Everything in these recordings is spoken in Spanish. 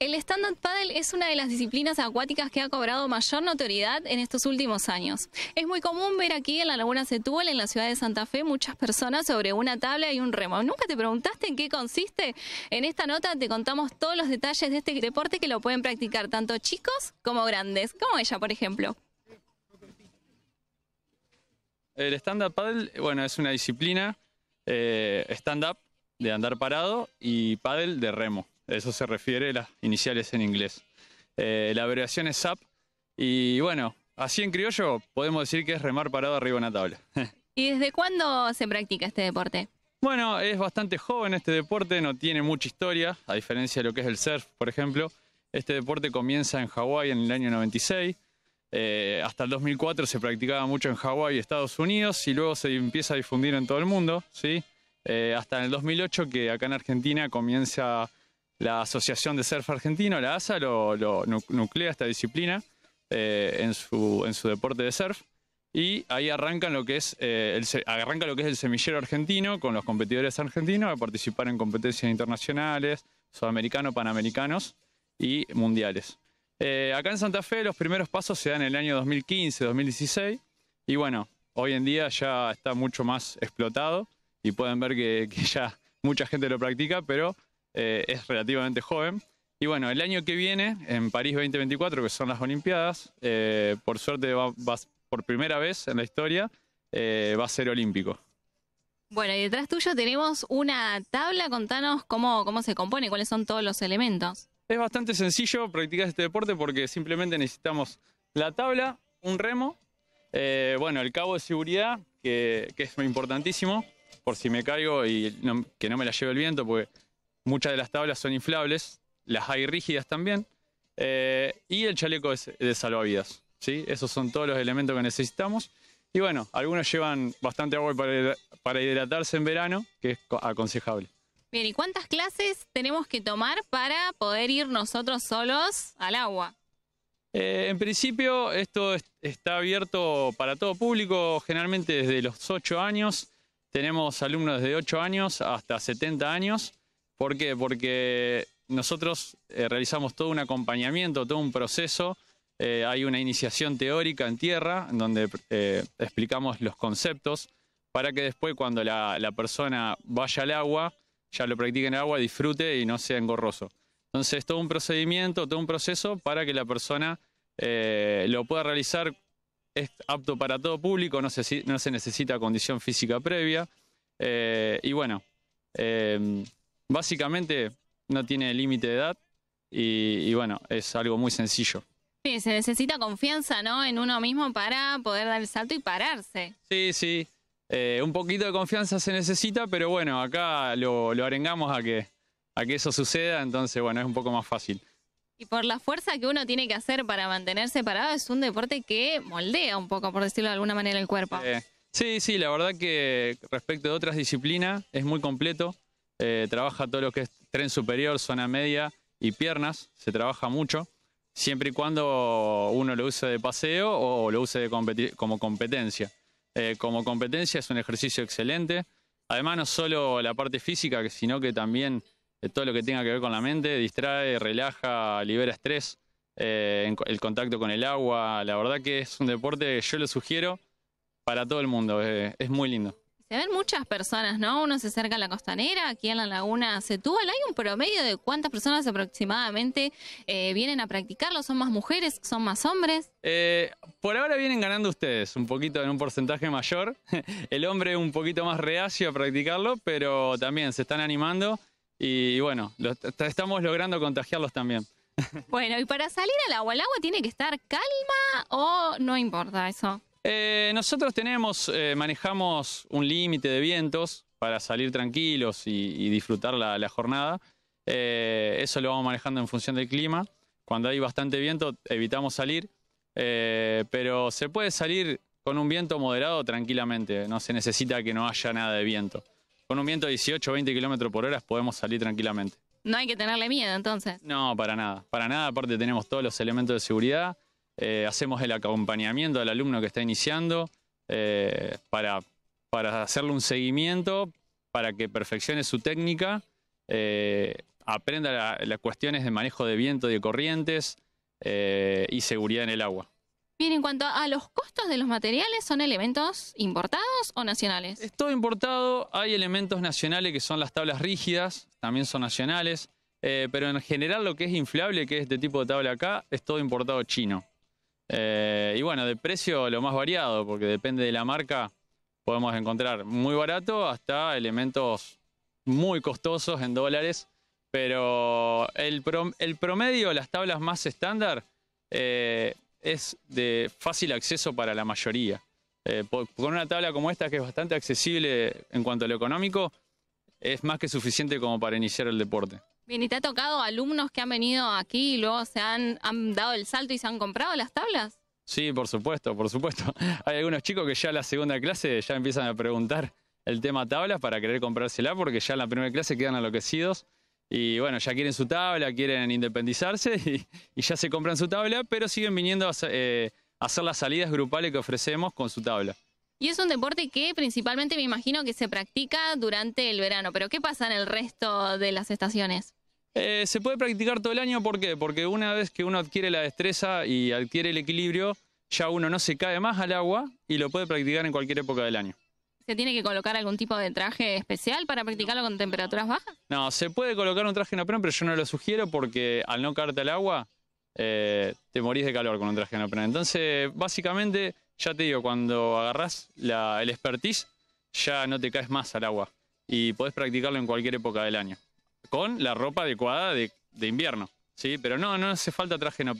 El stand-up paddle es una de las disciplinas acuáticas que ha cobrado mayor notoriedad en estos últimos años. Es muy común ver aquí en la Laguna Setúbal, en la ciudad de Santa Fe, muchas personas sobre una tabla y un remo. ¿Nunca te preguntaste en qué consiste? En esta nota te contamos todos los detalles de este deporte que lo pueden practicar tanto chicos como grandes, como ella, por ejemplo. El stand-up paddle, bueno, es una disciplina eh, stand-up de andar parado y paddle de remo eso se refiere, las iniciales en inglés. Eh, la abreviación es SAP y bueno, así en criollo podemos decir que es remar parado arriba en la tabla. ¿Y desde cuándo se practica este deporte? Bueno, es bastante joven este deporte, no tiene mucha historia, a diferencia de lo que es el surf, por ejemplo. Este deporte comienza en Hawái en el año 96. Eh, hasta el 2004 se practicaba mucho en Hawái y Estados Unidos y luego se empieza a difundir en todo el mundo, ¿sí? Eh, hasta el 2008 que acá en Argentina comienza la Asociación de Surf Argentino, la ASA, lo, nuclea esta disciplina eh, en, su, en su deporte de surf. Y ahí arrancan lo que es, eh, el, arranca lo que es el semillero argentino con los competidores argentinos a participar en competencias internacionales, sudamericanos, panamericanos y mundiales. Eh, acá en Santa Fe los primeros pasos se dan en el año 2015-2016 y bueno, hoy en día ya está mucho más explotado y pueden ver que ya mucha gente lo practica, pero eh, es relativamente joven. Y bueno, el año que viene, en París 2024, que son las Olimpiadas, eh, por suerte por primera vez en la historia, eh, va a ser olímpico. Bueno, y detrás tuyo tenemos una tabla, contanos cómo, cómo se compone, cuáles son todos los elementos. Es bastante sencillo practicar este deporte porque simplemente necesitamos la tabla, un remo, bueno, el cabo de seguridad, que, es muy importantísimo, por si me caigo y que no me la lleve el viento, porque Muchas de las tablas son inflables, las hay rígidas también. Eh, y el chaleco es de salvavidas. ¿sí? Esos son todos los elementos que necesitamos. Y bueno, algunos llevan bastante agua para, hidratarse en verano, que es aconsejable. Bien, ¿y cuántas clases tenemos que tomar para poder ir nosotros solos al agua? Eh, en principio, esto está abierto para todo público, generalmente desde los 8 años. Tenemos alumnos desde 8 años hasta 70 años. ¿Por qué? Porque nosotros eh, realizamos todo un acompañamiento, todo un proceso. Eh, hay una iniciación teórica en tierra, donde eh, explicamos los conceptos para que después cuando la, persona vaya al agua, ya lo practique en el agua, disfrute y no sea engorroso. Entonces, todo un procedimiento, todo un proceso para que la persona lo pueda realizar. Es apto para todo público, no no se necesita condición física previa. y bueno, Básicamente no tiene límite de edad y, bueno, es algo muy sencillo. Sí, se necesita confianza, En uno mismo para poder dar el salto y pararse. Sí, sí. Eh, un poquito de confianza se necesita, pero bueno, acá lo, arengamos a que, a que eso suceda, entonces bueno, es un poco más fácil. Y por la fuerza que uno tiene que hacer para mantenerse parado, es un deporte que moldea un poco, por decirlo de alguna manera, el cuerpo. sí, sí, la verdad que respecto de otras disciplinas es muy completo. Eh, trabaja todo lo que es tren superior, zona media y piernas, se trabaja mucho, siempre y cuando uno lo use de paseo o lo use de como competencia. Eh, como competencia es un ejercicio excelente, además no solo la parte física, sino que también eh, todo lo que tenga que ver con la mente, distrae, relaja, libera estrés, el contacto con el agua, la verdad que es un deporte que yo lo sugiero para todo el mundo, es muy lindo se ven muchas personas, ¿no? Uno se acerca a la costanera, aquí en la laguna se Setúbal. ¿Hay un promedio de cuántas personas aproximadamente eh, vienen a practicarlo? ¿Son más mujeres? ¿Son más hombres? Eh, por ahora vienen ganando ustedes, un poquito en un porcentaje mayor. El hombre un poquito más reacio a practicarlo, pero también se están animando y bueno, estamos logrando contagiarlos también. Bueno, y para salir al agua, ¿el agua tiene que estar calma o no importa eso? Eh, nosotros tenemos, eh, manejamos un límite de vientos para salir tranquilos y, disfrutar la, jornada. Eh, eso lo vamos manejando en función del clima. Cuando hay bastante viento evitamos salir, pero se puede salir con un viento moderado tranquilamente. No se necesita que no haya nada de viento. Con un viento de 18 o 20 kilómetros por hora podemos salir tranquilamente. No hay que tenerle miedo entonces. No, para nada, para nada. Aparte tenemos todos los elementos de seguridad. Eh, hacemos el acompañamiento al alumno que está iniciando eh, para, hacerle un seguimiento, para que perfeccione su técnica, eh, aprenda las cuestiones de manejo de viento, de corrientes y seguridad en el agua. Bien, en cuanto a los costos de los materiales, ¿son elementos importados o nacionales? Es todo importado, hay elementos nacionales que son las tablas rígidas, también son nacionales, pero en general lo que es inflable, que es este tipo de tabla acá, es todo importado chino. Eh, y bueno, de precio lo más variado, porque depende de la marca, podemos encontrar muy barato hasta elementos muy costosos en dólares, pero el, promedio, las tablas más estándar, eh, es de fácil acceso para la mayoría. Eh, con una tabla como esta, que es bastante accesible en cuanto a lo económico, es más que suficiente como para iniciar el deporte. Bien, ¿y te ha tocado alumnos que han venido aquí y luego se han, han dado el salto y se han comprado las tablas? Sí, por supuesto, por supuesto. Hay algunos chicos que ya en la segunda clase ya empiezan a preguntar el tema tablas para querer comprársela porque ya en la primera clase quedan enloquecidos y bueno, ya quieren su tabla, quieren independizarse y, ya se compran su tabla, pero siguen viniendo eh, a, hacer las salidas grupales que ofrecemos con su tabla. Y es un deporte que principalmente me imagino que se practica durante el verano, pero ¿qué pasa en el resto de las estaciones? Eh, se puede practicar todo el año, ¿por qué? Porque una vez que uno adquiere la destreza y adquiere el equilibrio, ya uno no se cae más al agua y lo puede practicar en cualquier época del año. ¿Se tiene que colocar algún tipo de traje especial para practicarlo con temperaturas bajas? No, se puede colocar un traje en pero yo no lo sugiero porque al no caerte al agua eh, te morís de calor con un traje en Entonces, básicamente, ya te digo, cuando agarrás el expertise, ya no te caes más al agua y podés practicarlo en cualquier época del año con la ropa adecuada de, invierno. Sí, pero no, no hace falta traje no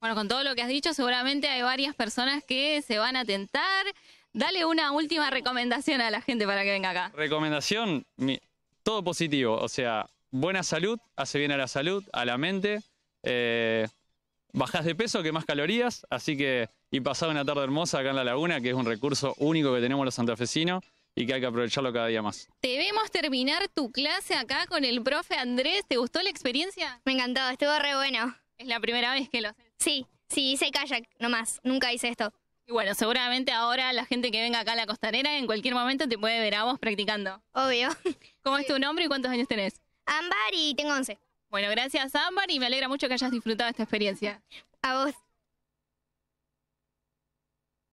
Bueno, con todo lo que has dicho, seguramente hay varias personas que se van a tentar. Dale una última recomendación a la gente para que venga acá. Recomendación, todo positivo. O sea, buena salud, hace bien a la salud, a la mente. bajas eh, bajás de peso, que más calorías. Así que, y pasar una tarde hermosa acá en La Laguna, que es un recurso único que tenemos los santafesinos y que hay que aprovecharlo cada día más. Debemos terminar tu clase acá con el profe Andrés. ¿Te gustó la experiencia? Me encantó, estuvo re bueno. ¿Es la primera vez que lo haces? Sí, sí, hice kayak nomás, nunca hice esto. Y bueno, seguramente ahora la gente que venga acá a la costanera en cualquier momento te puede ver a vos practicando. Obvio. ¿Cómo es tu nombre y cuántos años tenés? Ámbar y tengo 11. Bueno, gracias Ámbar y me alegra mucho que hayas disfrutado esta experiencia. A vos.